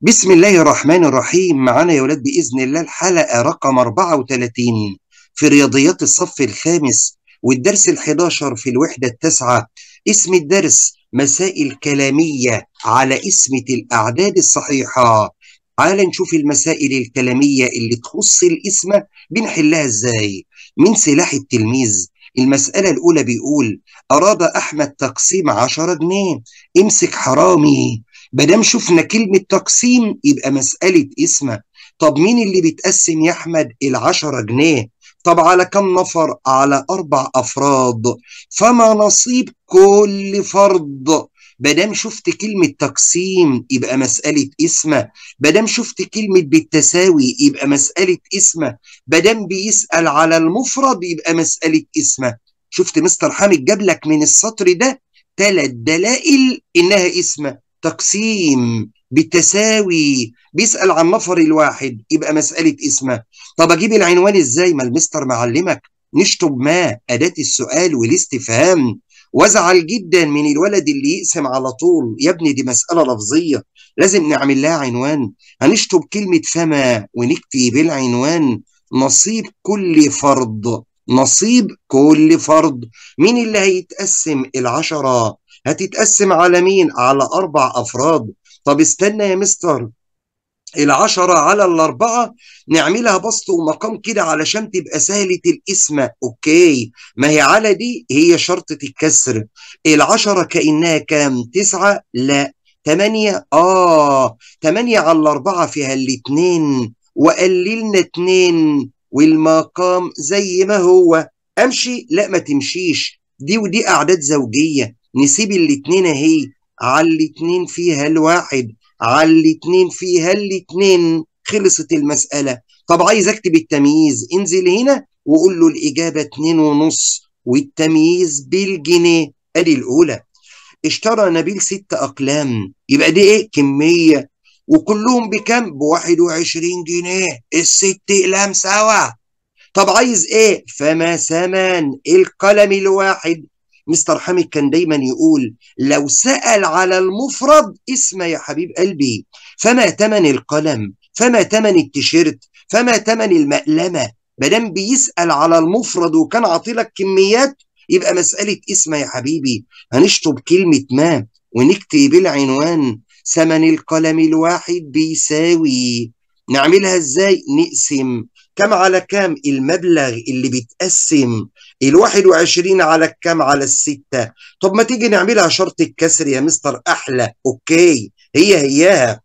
بسم الله الرحمن الرحيم معانا يا ولاد باذن الله الحلقه رقم 34 في رياضيات الصف الخامس والدرس ال11 في الوحده التاسعه اسم الدرس مسائل كلاميه على اسمه الاعداد الصحيحه تعال نشوف المسائل الكلاميه اللي تخص الاسمه بنحلها ازاي من سلاح التلميذ المسألة الأولى بيقول أراد أحمد تقسيم 10 جنيه امسك حرامي ما دام شفنا كلمه تقسيم يبقى مساله اسمه طب مين اللي بيتقسم يا احمد ال 10 جنيه طب على كم نفر على اربع افراد فما نصيب كل فرد بدام شفت كلمة تقسيم يبقى مسألة اسمة بدام شفت كلمة بالتساوي يبقى مسألة اسمة بدام بيسأل على المفرد يبقى مسألة اسمة شفت مستر حامد جاب لك من السطر ده ثلاث دلائل إنها اسمة تقسيم بالتساوي بيسال عن مفر الواحد يبقى مساله اسمه طب اجيب العنوان ازاي ما المستر معلمك نشطب ما اداه السؤال والاستفهام وازعل جدا من الولد اللي يقسم على طول يا ابني دي مساله لفظيه لازم نعمل لها عنوان هنشطب كلمه فما ونكتب العنوان نصيب كل فرد نصيب كل فرد مين اللي هيتقسم العشرة هتتقسم على مين؟ على أربع أفراد طب استنى يا مستر العشرة على الأربعة نعملها بسط ومقام كده علشان تبقى سهلة القسمة أوكي ما هي على دي هي شرطة الكسر العشرة كأنها كام تسعة لا تمانية آه تمانية على الأربعة فيها الاتنين وقللنا اتنين والمقام زي ما هو أمشي لا ما تمشيش دي ودي أعداد زوجية نسيب الاتنين اهي على الاتنين فيها الواحد على الاتنين فيها الاتنين خلصت المسألة طب عايز اكتب التمييز انزل هنا وقول له الإجابة اتنين ونص والتمييز بالجنيه ادي الأولى اشترى نبيل ست أقلام يبقى دي ايه كمية وكلهم بكم ب 21 جنيه الست أقلام سوا طب عايز ايه فما ثمن القلم الواحد مستر حامد كان دايما يقول لو سأل على المفرد اسم يا حبيب قلبي فما تمن القلم فما تمن التيشيرت فما تمن المقلمة مادام بيسأل على المفرد وكان عاطلك كميات يبقى مسألة اسم يا حبيبي هنشطب كلمة ما ونكتب العنوان ثمن القلم الواحد بيساوي نعملها ازاي نقسم كم على كم المبلغ اللي بيتقسم ال 21 على كم على الستة طب ما تيجي نعملها شرط الكسر يا مستر احلى اوكي هي هياها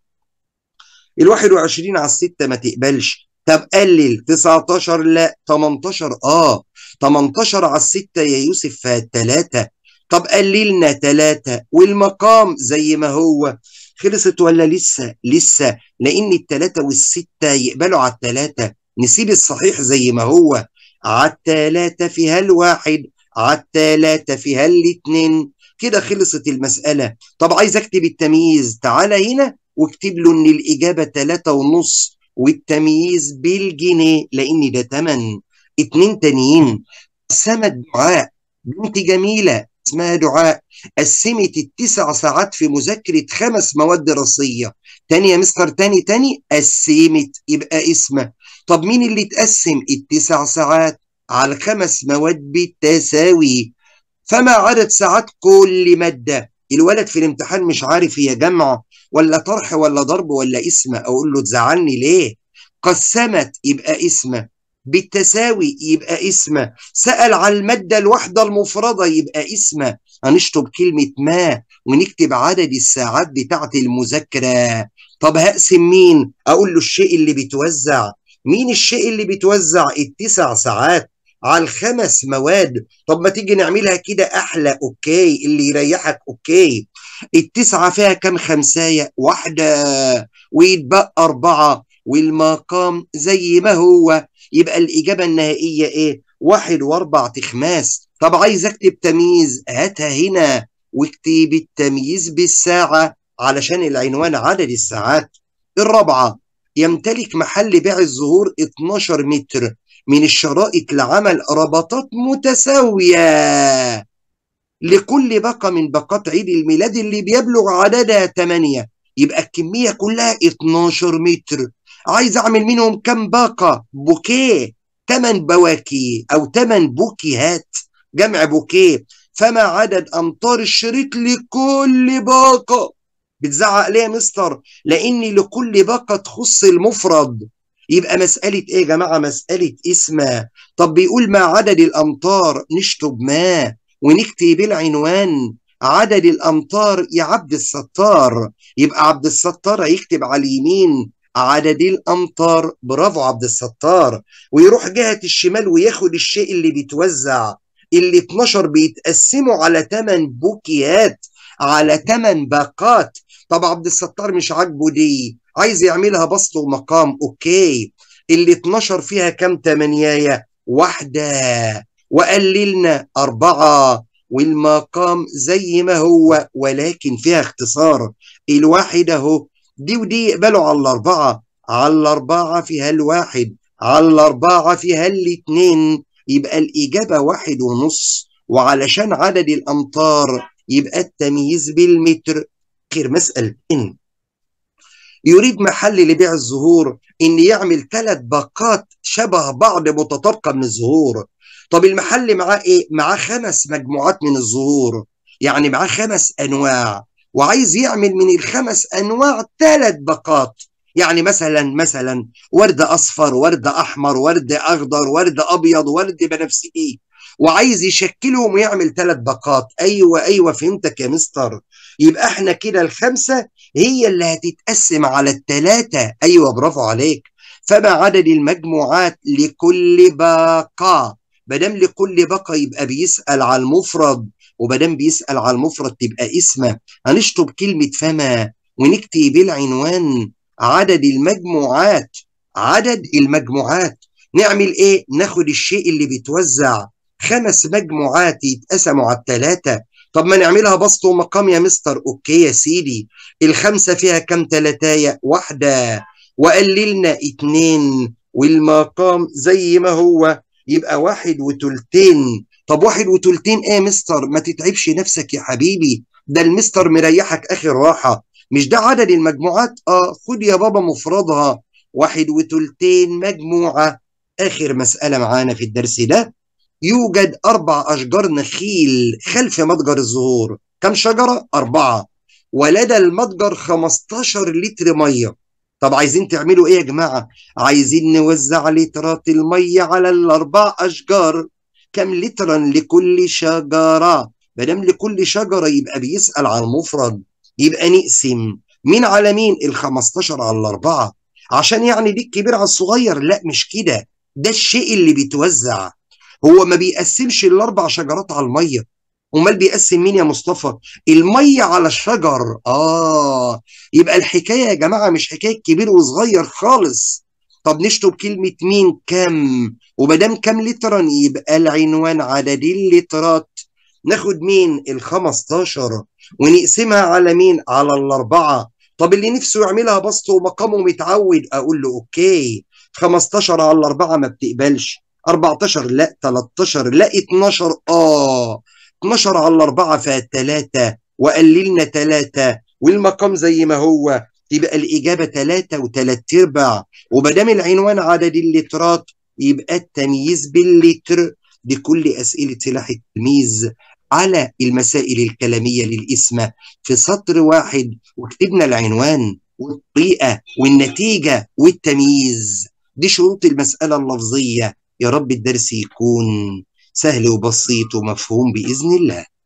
ال 21 على الستة ما تقبلش طب قلل 19 لا 18 اه 18 على الستة يا يوسف 3 طب قللنا تلاتة والمقام زي ما هو خلصت ولا لسه لسه لان التلاتة والستة يقبلوا على التلاتة نسيب الصحيح زي ما هو عالتلاتة فيها الواحد عالتلاتة فيها الاتنين كده خلصت المسألة طب عايز اكتب التمييز تعالى هنا واكتب له ان الاجابة تلاتة ونص والتمييز بالجنيه لان ده تمن اتنين تانيين قسمت دعاء بنت جميلة اسمها دعاء قسمت التسع ساعات في مذاكرة خمس مواد دراسية تانية مستر تاني تاني قسمت يبقى اسمه طب مين اللي تقسم التسع ساعات على خمس مواد بالتساوي فما عدد ساعات كل مادة الولد في الامتحان مش عارف هي جمع ولا طرح ولا ضرب ولا اسم اقول له تزعلني ليه قسمت يبقى اسمه بالتساوي يبقى اسمه سأل على المادة الوحدة المفردة يبقى اسمه هنشطب كلمة ما ونكتب عدد الساعات بتاعت المذاكرة طب هقسم مين أقول له الشيء اللي بيتوزع مين الشيء اللي بيتوزع التسع ساعات على الخمس مواد طب ما تيجي نعملها كده احلى اوكي اللي يريحك اوكي التسعه فيها كام خمسايه واحده ويتبقى اربعه والمقام زي ما هو يبقى الاجابه النهائيه ايه واحد واربع تخماس طب عايز اكتب تمييز هاتها هنا واكتب التمييز بالساعه علشان العنوان عدد الساعات الرابعه يمتلك محل بيع الزهور 12 متر من الشرائط لعمل ربطات متساوية لكل باقة من باقات عيد الميلاد اللي بيبلغ عددها 8 يبقى الكمية كلها 12 متر عايز أعمل منهم كم باقة بوكيه 8 بواكي أو 8 بوكيهات جمع بوكيه فما عدد أمتار الشريط لكل باقة بتزعق ليه يا مستر لان لكل باقه تخص المفرد يبقى مسألة إيه يا جماعة؟ مسألة اسماء طب بيقول ما عدد الأمطار نشطب ما ونكتب العنوان عدد الأمطار يا عبد الستار يبقى عبد الستار هيكتب على اليمين عدد الأمطار برافو عبد الستار ويروح جهة الشمال وياخد الشيء اللي بيتوزع اللي 12 بيتقسموا على 8 بوكيات على 8 باقات طب عبد الستار مش عاجبه دي عايز يعملها بسط ومقام اوكي اللي 12 فيها كام تمنياية واحدة وقللنا أربعة والمقام زي ما هو ولكن فيها اختصار الواحد اهو دي ودي يقبلوا على الأربعة على الأربعة فيها الواحد على الأربعة فيها الاتنين يبقى الإجابة واحد ونص وعلشان عدد الأمتار يبقى التمييز بالمتر يفكر مسألة إن يريد محل لبيع الزهور إن يعمل ثلاث باقات شبه بعض متطابقة من الزهور طب المحل معاه إيه؟ معاه خمس مجموعات من الزهور يعني معاه خمس أنواع وعايز يعمل من الخمس أنواع ثلاث باقات يعني مثلا مثلا ورد أصفر ورد أحمر ورد أخضر ورد أبيض ورد بنفسجي وعايز يشكلهم ويعمل ثلاث باقات ايوه ايوه فهمتك يا مستر يبقى احنا كده الخمسه هي اللي هتتقسم على الثلاثه ايوه برافو عليك فما عدد المجموعات لكل باقه دام لكل باقه يبقى بيسال على المفرد دام بيسال على المفرد تبقى اسمه هنشطب كلمه فما ونكتب العنوان عدد المجموعات عدد المجموعات نعمل ايه ناخد الشيء اللي بيتوزع خمس مجموعات يتقسموا على الثلاثه طب ما نعملها بسط ومقام يا مستر اوكي يا سيدي الخمسه فيها كام تلاتايه واحده وقللنا اتنين والمقام زي ما هو يبقى واحد وتلتين طب واحد وتلتين ايه يا مستر ما تتعبش نفسك يا حبيبي ده المستر مريحك اخر راحه مش ده عدد المجموعات اه خد يا بابا مفردها واحد وتلتين مجموعه اخر مساله معانا في الدرس ده يوجد أربع أشجار نخيل خلف متجر الزهور كم شجرة؟ أربعة ولدى المتجر 15 لتر مية طب عايزين تعملوا إيه يا جماعة؟ عايزين نوزع لترات المية على الأربع أشجار كم لترا لكل شجرة؟ مادام لكل شجرة يبقى بيسأل على المفرد يبقى نقسم مين على مين؟ ال 15 على الأربعة عشان يعني دي الكبير على الصغير لا مش كده ده الشيء اللي بيتوزع هو ما بيقسمش الاربع شجرات على الميه امال بيقسم مين يا مصطفى الميه على الشجر اه يبقى الحكايه يا جماعه مش حكايه كبير وصغير خالص طب نشطب كلمه مين كم ومادام كم لترا يبقى العنوان عدد اللترات ناخد مين ال 15 ونقسمها على مين على الاربعه طب اللي نفسه يعملها بسط ومقامه متعود اقول له اوكي 15 على الاربعه ما بتقبلش 14 لا 13 لا 12 اه 12 على 4 3 وقللنا 3 والمقام زي ما هو تبقى الإجابة و3 أرباع وما دام العنوان عدد اللترات يبقى التمييز باللتر دي كل أسئلة سلاح التلميذ على المسائل الكلامية للاسم في سطر واحد وكتبنا العنوان والطريقة والنتيجة والتمييز دي شروط المسألة اللفظية يا رب الدرس يكون سهل وبسيط ومفهوم بإذن الله